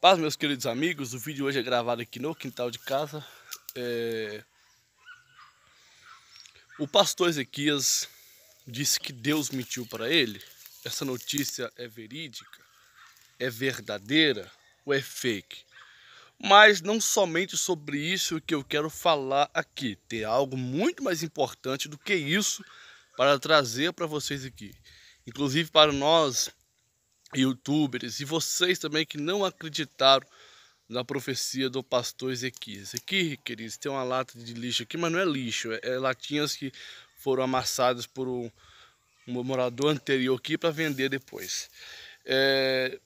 Paz, meus queridos amigos, o vídeo hoje é gravado aqui no quintal de casa. É... O pastor Ezequias disse que Deus mentiu para ele. Essa notícia é verídica, é verdadeira ou é fake? Mas não somente sobre isso que eu quero falar aqui. Tem algo muito mais importante do que isso para trazer para vocês aqui. Inclusive para nós youtubers e vocês também que não acreditaram na profecia do pastor Ezequias. aqui, queridos, tem uma lata de lixo aqui, mas não é lixo, é, é latinhas que foram amassadas por um, um morador anterior aqui para vender depois. É,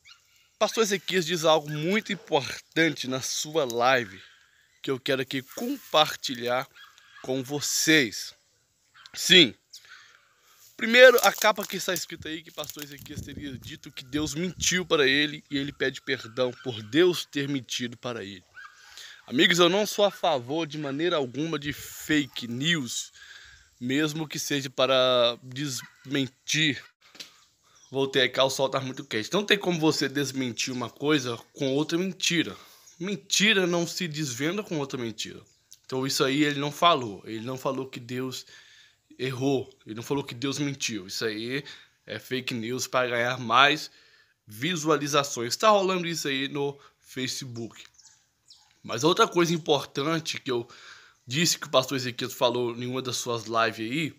pastor Ezequias diz algo muito importante na sua live que eu quero aqui compartilhar com vocês. Sim, Primeiro, a capa que está escrita aí, que pastor Ezequias teria dito que Deus mentiu para ele e ele pede perdão por Deus ter mentido para ele. Amigos, eu não sou a favor de maneira alguma de fake news, mesmo que seja para desmentir. Voltei aqui, o sol está muito quente. Não tem como você desmentir uma coisa com outra mentira. Mentira não se desvenda com outra mentira. Então isso aí ele não falou. Ele não falou que Deus errou. Ele não falou que Deus mentiu. Isso aí é fake news para ganhar mais visualizações. Está rolando isso aí no Facebook. Mas outra coisa importante que eu disse que o pastor Ezequiel falou em uma das suas lives aí,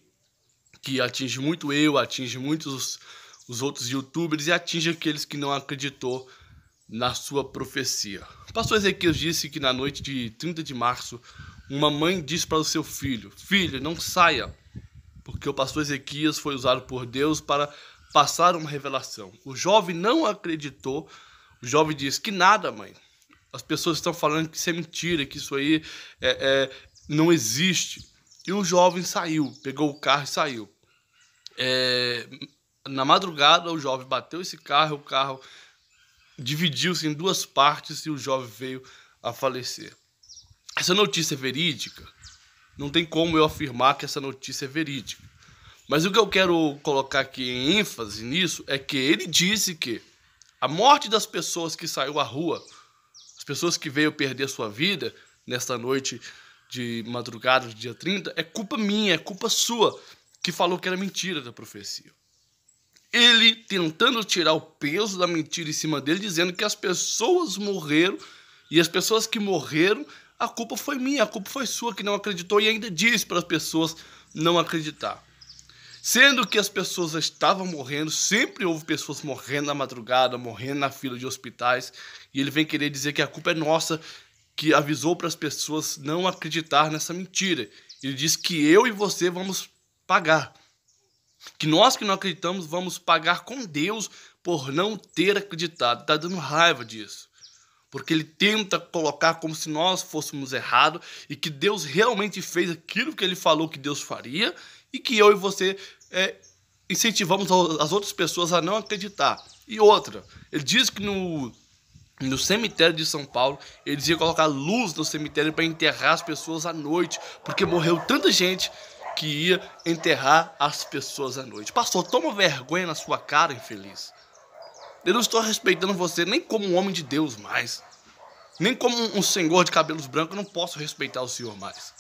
que atinge muito eu, atinge muitos os outros youtubers e atinge aqueles que não acreditou na sua profecia. O pastor Ezequiel disse que na noite de 30 de março, uma mãe disse para o seu filho: Filho, não saia, que o pastor Ezequias foi usado por Deus para passar uma revelação. O jovem não acreditou. O jovem disse que nada, mãe. As pessoas estão falando que isso é mentira, que isso aí é, é, não existe. E o jovem saiu, pegou o carro e saiu. É, na madrugada, o jovem bateu esse carro, o carro dividiu-se em duas partes e o jovem veio a falecer. Essa notícia é verídica? Não tem como eu afirmar que essa notícia é verídica. Mas o que eu quero colocar aqui em ênfase nisso é que ele disse que a morte das pessoas que saiu à rua, as pessoas que veio perder sua vida nesta noite de madrugada do dia 30, é culpa minha, é culpa sua, que falou que era mentira da profecia. Ele tentando tirar o peso da mentira em cima dele, dizendo que as pessoas morreram e as pessoas que morreram, a culpa foi minha, a culpa foi sua que não acreditou e ainda disse para as pessoas não acreditar. Sendo que as pessoas estavam morrendo, sempre houve pessoas morrendo na madrugada, morrendo na fila de hospitais, e ele vem querer dizer que a culpa é nossa, que avisou para as pessoas não acreditar nessa mentira. Ele diz que eu e você vamos pagar. Que nós que não acreditamos vamos pagar com Deus por não ter acreditado. está dando raiva disso. Porque ele tenta colocar como se nós fôssemos errados e que Deus realmente fez aquilo que ele falou que Deus faria e que eu e você é, incentivamos as outras pessoas a não acreditar. E outra, ele diz que no, no cemitério de São Paulo, eles iam colocar luz no cemitério para enterrar as pessoas à noite, porque morreu tanta gente que ia enterrar as pessoas à noite. Pastor, toma vergonha na sua cara, infeliz. Eu não estou respeitando você nem como um homem de Deus mais. Nem como um senhor de cabelos brancos, eu não posso respeitar o senhor mais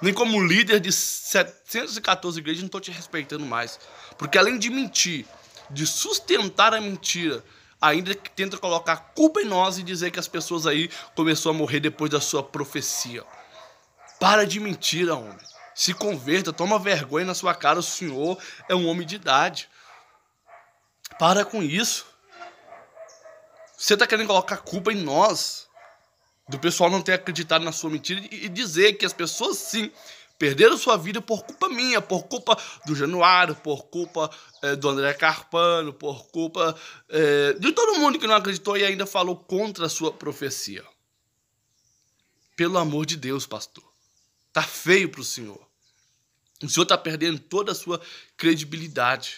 nem como líder de 714 igrejas, não estou te respeitando mais. Porque além de mentir, de sustentar a mentira, ainda tenta colocar culpa em nós e dizer que as pessoas aí começou a morrer depois da sua profecia. Para de mentir, homem. Se converta, toma vergonha na sua cara, o senhor é um homem de idade. Para com isso. Você está querendo colocar culpa em nós do pessoal não ter acreditado na sua mentira e, dizer que as pessoas sim perderam sua vida por culpa minha, por culpa do Januário, por culpa é, do André Carpano, por culpa é, de todo mundo que não acreditou e ainda falou contra a sua profecia. Pelo amor de Deus, pastor. Tá feio para o senhor. O senhor tá perdendo toda a sua credibilidade.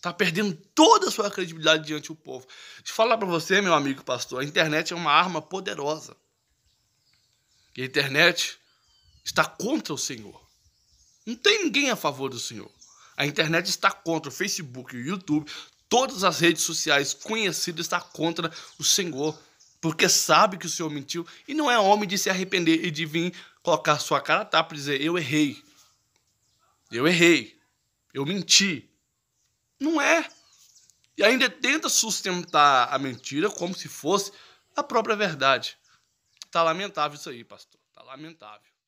Tá perdendo toda a sua credibilidade diante do povo. Deixa eu falar para você, meu amigo pastor, a internet é uma arma poderosa a internet está contra o Senhor. Não tem ninguém a favor do Senhor. A internet está contra o Facebook, o YouTube, todas as redes sociais conhecidas está contra o Senhor, porque sabe que o Senhor mentiu e não é homem de se arrepender e de vir colocar sua cara a tapa e dizer: Eu errei. Eu errei. Eu menti. Não é. E ainda tenta sustentar a mentira como se fosse a própria verdade. Tá lamentável isso aí, pastor. Tá lamentável.